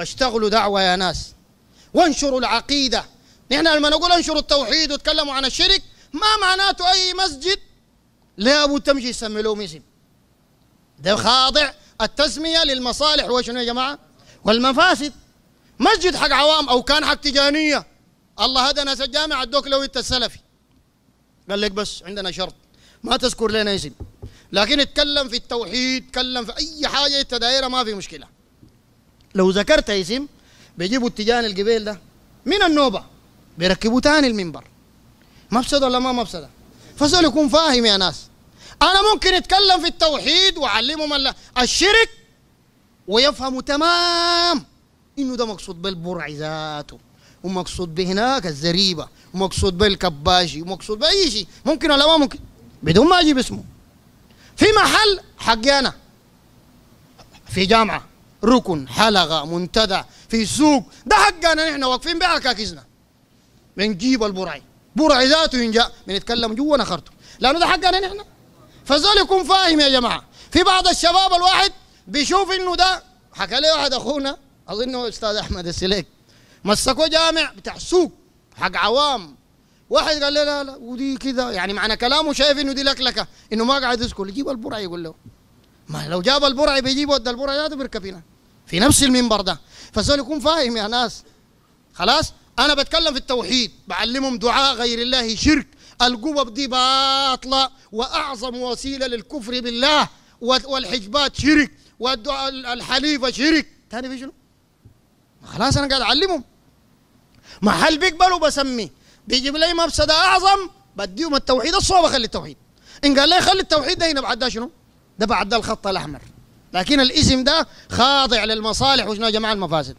فاشتغلوا دعوة يا ناس وانشروا العقيدة نحن لما نقول انشروا التوحيد وتكلموا عن الشرك ما معناته أي مسجد لا أبو تمشي يسمي له اسم ده خاضع التسمية للمصالح وشنو يا جماعة والمفاسد مسجد حق عوام أو كان حق تجانية الله هذا ناس الجامعة ادوك لو انت السلفي قال لك بس عندنا شرط ما تذكر لنا اسم لكن اتكلم في التوحيد تكلم في اي حاجه انت دايره ما في مشكله لو ذكرت اسم بيجيبوا التجان القبيل ده من النوبة بيركبوا تاني المنبر مفسد ولا ما مفسدة فسأل يكون فاهم يا ناس أنا ممكن أتكلم في التوحيد وأعلمهم الشرك ويفهموا تمام إنه ده مقصود بالبرع ذاته ومقصود بهناك الزريبة ومقصود بالكباشي ومقصود بأي شيء ممكن ولا ما ممكن بدون ما أجيب اسمه في محل حقي أنا في جامعة ركن حلقه منتدى في السوق ده حقنا نحن واقفين بها بعكاكيزنا بنجيب البرعي برعي ذاته ينجا بنتكلم جوا نخرته لانه ده حقنا نحن فزول يكون فاهم يا جماعه في بعض الشباب الواحد بيشوف انه ده حكى لي واحد اخونا اظنه استاذ احمد السليك مسكوه جامع بتاع سوق حق عوام واحد قال لي لا لا ودي كذا يعني معنى كلامه شايف انه دي لكلكه انه ما قاعد يسكت يجيب البرعي يقول له ما لو جاب البرعي بيجيبه ودى البرعي ذاته بيركب هناك في نفس المنبر ده فالزول يكون فاهم يا ناس خلاص انا بتكلم في التوحيد بعلمهم دعاء غير الله شرك القبب دي باطلة وأعظم وسيلة للكفر بالله والحجبات شرك والحليفة شرك تاني في شنو؟ خلاص أنا قاعد أعلمهم محل بيقبلوا بسمي بيجيب لي مفسدة أعظم بديهم التوحيد الصواب خلي التوحيد إن قال لي خلي التوحيد ده هنا بعد ده شنو؟ ده بعد ده الخط الأحمر لكن الاسم ده خاضع للمصالح وشنو يا جماعه المفاسد